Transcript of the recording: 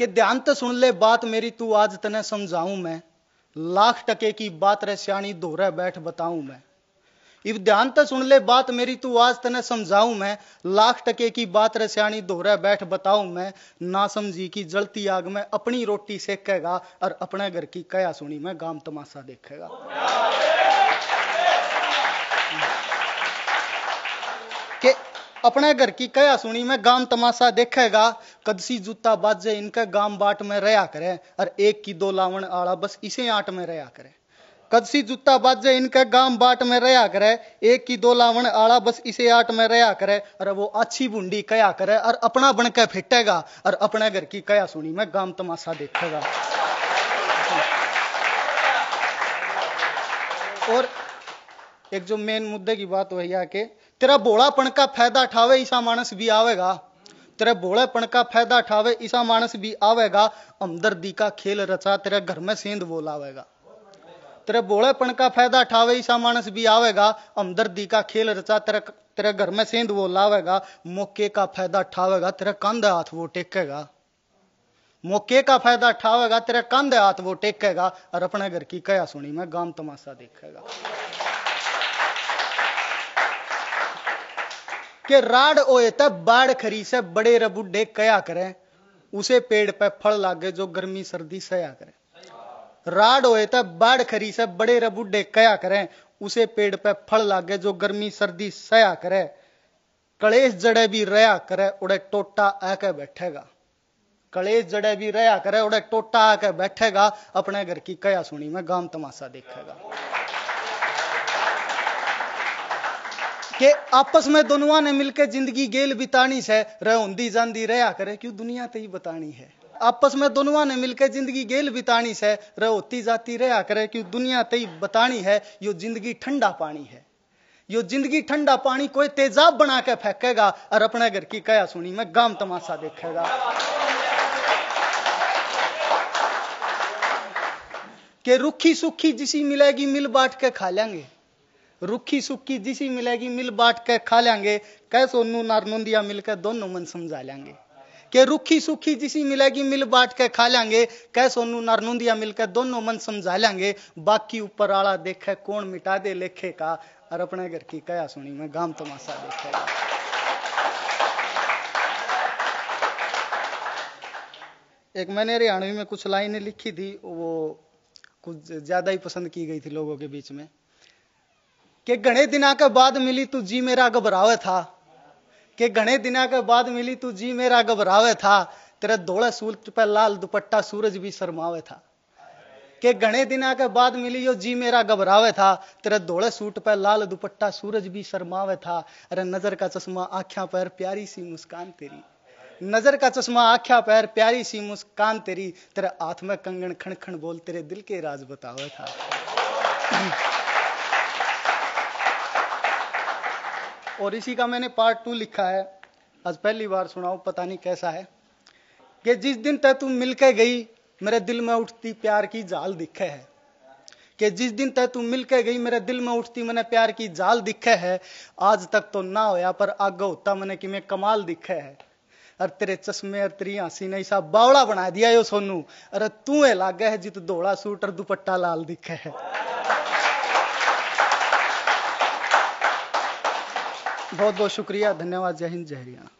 कि ध्यान तो सुन ले बात मेरी तू आज तने समझाऊ मैं लाख टके की बात रह सियाणी धोरे बैठ बताऊं मैं इव ध्यान तो सुन ले बात मेरी तू आज तने समझाऊ मैं लाख टके की बात रे सियाणी धोरे बैठ बताऊ मैं ना समझी की जलती आग में अपनी रोटी सेकेगा और अपने घर की कया सुनी मैं गाम तमाशा देखेगा के अपने घर की कया सुनी में गाम तमाशा देखेगा कदसी जूता बाजे इनके गाम बाट में रया करे और एक की दो लावण आला बस इसे आट में रया करे कदसी जूता बाजे इनके गाम बाट में रया करे एक की दो लावण आला बस इसे आट में रया करे और वो अच्छी बूंदी कया करे और अपना बनके फिटेगा और अपने घर की कया सुनी में गाम तमाशा देखेगा और एक जो मेन मुद्दे की बात वही है कि तेरा भोड़ापण का फायदा उठावे ईसा मानस भी आवेगा तेरे भोड़ेपण का फायदा उठावे ईसा मानस भी आवेगा हमदर्दी का खेल रचा तेरे घर में सेंध आवेगा तेरे भोड़ेपण का फायदा उठावे ईसा मानस भी आवेगा हमदर्दी का खेल रचा तेरे तेरे घर में सेंध बोल आवेगा मौके का फायदा उठावेगा तेरा कंधे हाथ वो टेकेगा मौके का फायदा उठावेगा तेरा कंधे हाथ वो टेकेगा और अपने घर की कया सुनी में गाम तमाशा देखेगा कि राड ओए तब बाढ़ खरी से बड़े रबुडे कया करे उसे पेड़ पे फल लागे जो गर्मी सर्दी सया करे राड ओए तब बाढ़ खरी से बड़े रबुडे कया करे उसे पेड़ पे फल लागे जो गर्मी सर्दी सया करे कलेश जड़े भी रया करे उड़े टोटा आके बैठेगा कलेश जड़े भी रया करे उड़े टोटा आके बैठेगा अपने घर की कया सुनी में गाम तमाशा देखेगा कि आपस में दोनों ने मिलकर जिंदगी गेल बितानी से रहती जांदी रहा करे क्यों दुनिया ते ही बतानी है आपस में दोनों ने मिलकर जिंदगी गेल बितानी से रहती जाती रहा करे क्यों दुनिया ते ही बतानी है यो जिंदगी ठंडा पानी है यो जिंदगी ठंडा पानी कोई तेजाब बना के फेंकेगा और अपने घर की कया सुनी में गाम तमाशा देखेगा के रुखी सुखी जिसी मिलेगी मिल बांट के खा लेंगे रुखी सुखी जिसी मिलेगी मिल बांट कर खा लेंगे कह सोनू नारनोंदिया मिलकर दोनों मन समझा लेंगे के रुखी सुखी जिसी मिलेगी मिल बांट के खा लेंगे कह सोनू नारनूंदिया मिलकर दोनों मन समझा लेंगे बाकी ऊपर आला देखे कौन मिटा दे लेखे का और अपने घर की कया सुनी मैं गांव तमाशा देखे एक मैंने हरियाणवी में कुछ लाइनें लिखी थी वो कुछ ज़्यादा ही पसंद की गई थी लोगों के बीच में कि घने दिना के बाद मिली तू जी मेरा घबरावे था कि घने दिना के बाद मिली तू जी मेरा घबरावे था तेरे धोले सूल पे लाल दुपट्टा सूरज भी शरमावे था के घने दिना के बाद मिली यो जी मेरा घबरावे था तेरे दौड़े सूट पे लाल दुपट्टा सूरज भी शरमावे था अरे नजर का चश्मा आख्या पैर प्यारी सी मुस्कान तेरी नजर का चश्मा आख्या पैर प्यारी सी मुस्कान तेरी तेरे हाथ में कंगन खण खण बोल तेरे दिल के राज बतावे था और इसी का मैंने पार्ट टू लिखा है आज पहली बार सुनाओ पता नहीं कैसा है कि जिस दिन तक तू मिल के गई मेरे दिल में उठती प्यार की जाल दिखे है कि जिस दिन तक तू मिल के गई मेरे दिल में उठती मैंने प्यार की जाल दिखे है आज तक तो ना होया पर आगे होता मैंने कि मैं कमाल दिखे है अरे तेरे चश्मे और तेरी हंसी ने ऐसा बावड़ा बना दिया यो सोनू अरे तू है लागे है जित धोला सूट और दुपट्टा लाल दिखे है बहुत बहुत शुक्रिया धन्यवाद जय हिंद जय हरियाणा